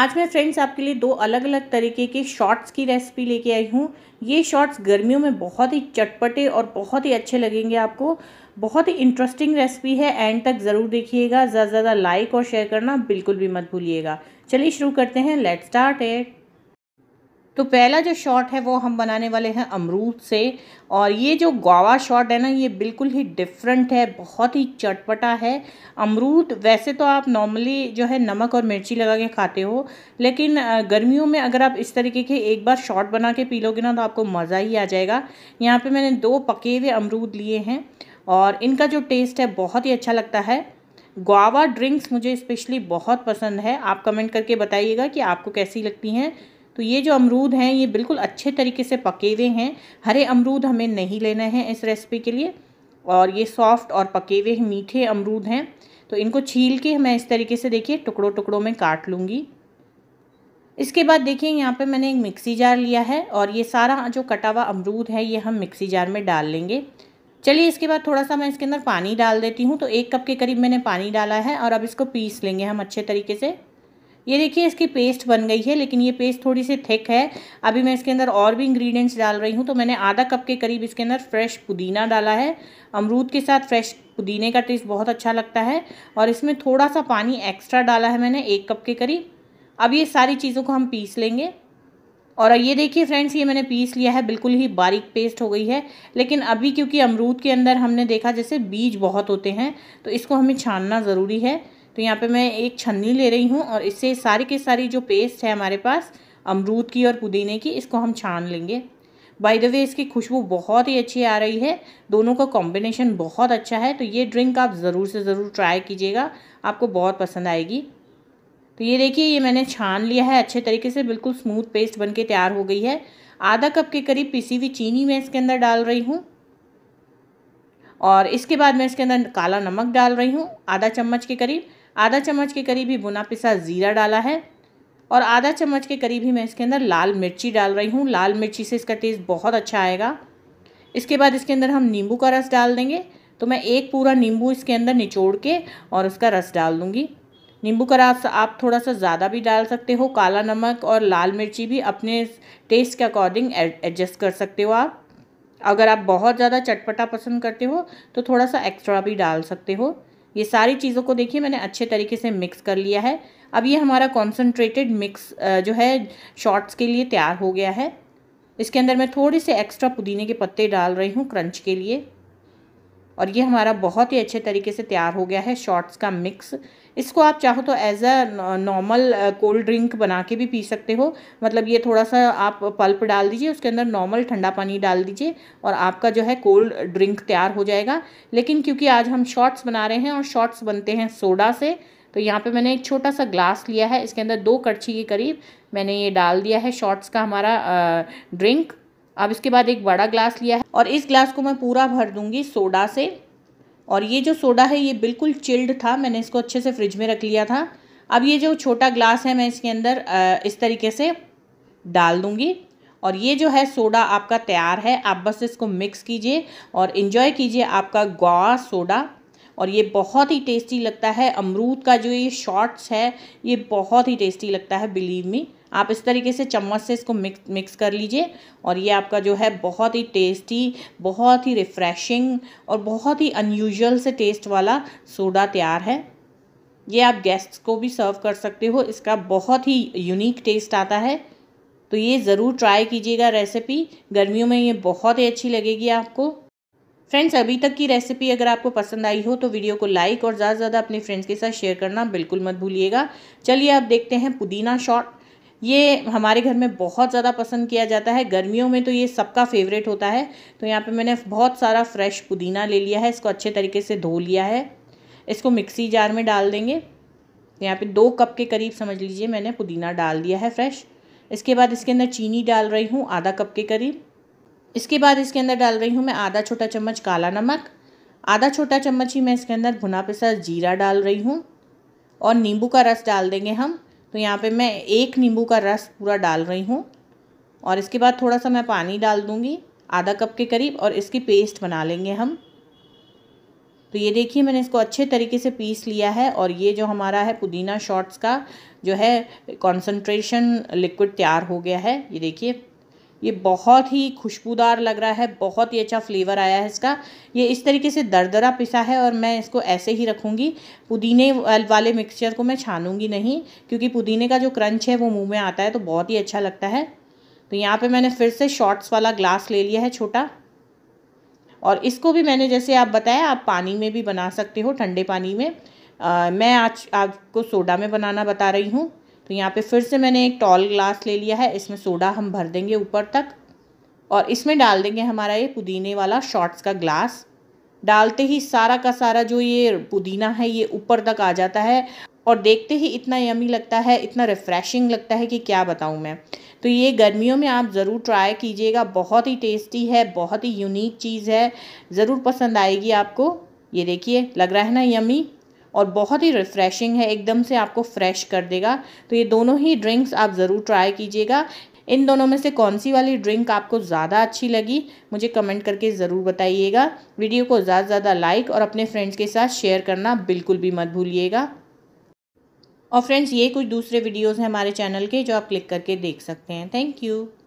आज मैं फ्रेंड्स आपके लिए दो अलग अलग तरीके के शॉर्ट्स की रेसिपी लेके आई हूँ ये शॉर्ट्स गर्मियों में बहुत ही चटपटे और बहुत ही अच्छे लगेंगे आपको बहुत ही इंटरेस्टिंग रेसिपी है एंड तक ज़रूर देखिएगा ज़्यादा ज़्यादा लाइक और शेयर करना बिल्कुल भी मत भूलिएगा चलिए शुरू करते हैं लेट स्टार्ट एट तो पहला जो शॉट है वो हम बनाने वाले हैं अमरूद से और ये जो गावा शॉट है ना ये बिल्कुल ही डिफरेंट है बहुत ही चटपटा है अमरूद वैसे तो आप नॉर्मली जो है नमक और मिर्ची लगा के खाते हो लेकिन गर्मियों में अगर आप इस तरीके के एक बार शॉट बना के पी लोगे ना तो आपको मज़ा ही आ जाएगा यहाँ पर मैंने दो पके हुए अमरूद लिए हैं और इनका जो टेस्ट है बहुत ही अच्छा लगता है गावा ड्रिंक्स मुझे स्पेशली बहुत पसंद है आप कमेंट करके बताइएगा कि आपको कैसी लगती हैं तो ये जो अमरूद हैं ये बिल्कुल अच्छे तरीके से पके हुए हैं हरे अमरूद हमें नहीं लेना है इस रेसिपी के लिए और ये सॉफ्ट और पके हुए मीठे अमरूद हैं तो इनको छील के मैं इस तरीके से देखिए टुकड़ों टुकड़ों में काट लूँगी इसके बाद देखिए यहाँ पे मैंने एक मिक्सी जार लिया है और ये सारा जो कटा हुआ अमरूद है ये हम मिक्सी जार में डाल लेंगे चलिए इसके बाद थोड़ा सा मैं इसके अंदर पानी डाल देती हूँ तो एक कप के करीब मैंने पानी डाला है और अब इसको पीस लेंगे हम अच्छे तरीके से ये देखिए इसकी पेस्ट बन गई है लेकिन ये पेस्ट थोड़ी सी थिक है अभी मैं इसके अंदर और भी इंग्रेडिएंट्स डाल रही हूँ तो मैंने आधा कप के करीब इसके अंदर फ्रेश पुदीना डाला है अमरूद के साथ फ्रेश पुदीने का टेस्ट बहुत अच्छा लगता है और इसमें थोड़ा सा पानी एक्स्ट्रा डाला है मैंने एक कप के करीब अब ये सारी चीज़ों को हम पीस लेंगे और ये देखिए फ्रेंड्स ये मैंने पीस लिया है बिल्कुल ही बारीक पेस्ट हो गई है लेकिन अभी क्योंकि अमरूद के अंदर हमने देखा जैसे बीज बहुत होते हैं तो इसको हमें छानना ज़रूरी है तो यहाँ पे मैं एक छन्नी ले रही हूँ और इससे सारी की सारी जो पेस्ट है हमारे पास अमरूद की और पुदीने की इसको हम छान लेंगे बाय द वे इसकी खुशबू बहुत ही अच्छी आ रही है दोनों का कॉम्बिनेशन बहुत अच्छा है तो ये ड्रिंक आप ज़रूर से ज़रूर ट्राई कीजिएगा आपको बहुत पसंद आएगी तो ये देखिए ये मैंने छान लिया है अच्छे तरीके से बिल्कुल स्मूथ पेस्ट बन के तैयार हो गई है आधा कप के करीब पिसी हुई चीनी मैं इसके अंदर डाल रही हूँ और इसके बाद मैं इसके अंदर काला नमक डाल रही हूँ आधा चम्मच के करीब आधा चम्मच के करीब ही बुना पिसा ज़ीरा डाला है और आधा चम्मच के करीब ही मैं इसके अंदर लाल मिर्ची डाल रही हूँ लाल मिर्ची से इसका टेस्ट बहुत अच्छा आएगा इसके बाद इसके अंदर हम नींबू का रस डाल देंगे तो मैं एक पूरा नींबू इसके अंदर निचोड़ के और उसका रस डाल दूँगी नींबू का रस आप थोड़ा सा ज़्यादा भी डाल सकते हो काला नमक और लाल मिर्ची भी अपने टेस्ट के अकॉर्डिंग एडजस्ट कर सकते हो आप अगर आप बहुत ज़्यादा चटपटा पसंद करते हो तो थोड़ा सा एक्स्ट्रा भी डाल सकते हो ये सारी चीज़ों को देखिए मैंने अच्छे तरीके से मिक्स कर लिया है अब ये हमारा कॉन्सनट्रेटेड मिक्स जो है शॉर्ट्स के लिए तैयार हो गया है इसके अंदर मैं थोड़े से एक्स्ट्रा पुदीने के पत्ते डाल रही हूँ क्रंच के लिए और ये हमारा बहुत ही अच्छे तरीके से तैयार हो गया है शॉर्ट्स का मिक्स इसको आप चाहो तो as a normal cold drink बना के भी पी सकते हो मतलब ये थोड़ा सा आप पल्प डाल दीजिए उसके अंदर नॉर्मल ठंडा पानी डाल दीजिए और आपका जो है कोल्ड ड्रिंक तैयार हो जाएगा लेकिन क्योंकि आज हम शॉर्ट्स बना रहे हैं और शॉर्ट्स बनते हैं सोडा से तो यहाँ पे मैंने एक छोटा सा ग्लास लिया है इसके अंदर दो कड़छी के करीब मैंने ये डाल दिया है शॉर्ट्स का हमारा ड्रिंक uh, अब इसके बाद एक बड़ा ग्लास लिया है और इस ग्लास को मैं पूरा भर दूँगी सोडा से और ये जो सोडा है ये बिल्कुल चिल्ड था मैंने इसको अच्छे से फ्रिज में रख लिया था अब ये जो छोटा ग्लास है मैं इसके अंदर इस तरीके से डाल दूँगी और ये जो है सोडा आपका तैयार है आप बस इसको मिक्स कीजिए और इन्जॉय कीजिए आपका गवा सोडा और ये बहुत ही टेस्टी लगता है अमरूद का जो ये शॉर्ट्स है ये बहुत ही टेस्टी लगता है बिलीव मी आप इस तरीके से चम्मच से इसको मिक्स मिक्स कर लीजिए और ये आपका जो है बहुत ही टेस्टी बहुत ही रिफ़्रेशिंग और बहुत ही अनयूजल से टेस्ट वाला सोडा तैयार है ये आप गेस्ट्स को भी सर्व कर सकते हो इसका बहुत ही यूनिक टेस्ट आता है तो ये ज़रूर ट्राई कीजिएगा रेसिपी गर्मियों में ये बहुत ही अच्छी लगेगी आपको फ्रेंड्स अभी तक की रेसिपी अगर आपको पसंद आई हो तो वीडियो को लाइक और ज़्यादा से ज़्यादा अपने फ्रेंड्स के साथ शेयर करना बिल्कुल मत भूलिएगा चलिए आप देखते हैं पुदीना शॉट ये हमारे घर में बहुत ज़्यादा पसंद किया जाता है गर्मियों में तो ये सबका फेवरेट होता है तो यहाँ पे मैंने बहुत सारा फ्रेश पुदीना ले लिया है इसको अच्छे तरीके से धो लिया है इसको मिक्सी जार में डाल देंगे यहाँ पे दो कप के करीब समझ लीजिए मैंने पुदीना डाल दिया है फ्रेश इसके बाद इसके अंदर चीनी डाल रही हूँ आधा कप के करीब इसके बाद इसके अंदर डाल रही हूँ मैं आधा छोटा चम्मच काला नमक आधा छोटा चम्मच ही मैं इसके अंदर भुना पिसा जीरा डाल रही हूँ और नींबू का रस डाल देंगे हम तो यहाँ पे मैं एक नींबू का रस पूरा डाल रही हूँ और इसके बाद थोड़ा सा मैं पानी डाल दूँगी आधा कप के करीब और इसकी पेस्ट बना लेंगे हम तो ये देखिए मैंने इसको अच्छे तरीके से पीस लिया है और ये जो हमारा है पुदीना शॉर्ट्स का जो है कॉन्सनट्रेशन लिक्विड तैयार हो गया है ये देखिए ये बहुत ही खुशबूदार लग रहा है बहुत ही अच्छा फ्लेवर आया है इसका ये इस तरीके से दरदरा पिसा है और मैं इसको ऐसे ही रखूँगी पुदीने वाले मिक्सचर को मैं छानूँगी नहीं क्योंकि पुदीने का जो क्रंच है वो मुँह में आता है तो बहुत ही अच्छा लगता है तो यहाँ पर मैंने फिर से शॉर्ट्स वाला ग्लास ले लिया है छोटा और इसको भी मैंने जैसे आप बताया आप पानी में भी बना सकते हो ठंडे पानी में आ, मैं आज आपको सोडा में बनाना बता रही हूँ तो यहाँ पे फिर से मैंने एक टॉल ग्लास ले लिया है इसमें सोडा हम भर देंगे ऊपर तक और इसमें डाल देंगे हमारा ये पुदीने वाला शॉर्ट्स का ग्लास डालते ही सारा का सारा जो ये पुदीना है ये ऊपर तक आ जाता है और देखते ही इतना यमी लगता है इतना रिफ़्रेशिंग लगता है कि क्या बताऊँ मैं तो ये गर्मियों में आप ज़रूर ट्राई कीजिएगा बहुत ही टेस्टी है बहुत ही यूनिक चीज़ है ज़रूर पसंद आएगी आपको ये देखिए लग रहा है ना यमी और बहुत ही रिफ़्रेशिंग है एकदम से आपको फ्रेश कर देगा तो ये दोनों ही ड्रिंक्स आप ज़रूर ट्राई कीजिएगा इन दोनों में से कौन सी वाली ड्रिंक आपको ज़्यादा अच्छी लगी मुझे कमेंट करके ज़रूर बताइएगा वीडियो को ज़्यादा से ज़्यादा लाइक और अपने फ्रेंड्स के साथ शेयर करना बिल्कुल भी मत भूलिएगा और फ्रेंड्स ये कुछ दूसरे वीडियोज़ हैं हमारे चैनल के जो आप क्लिक करके देख सकते हैं थैंक यू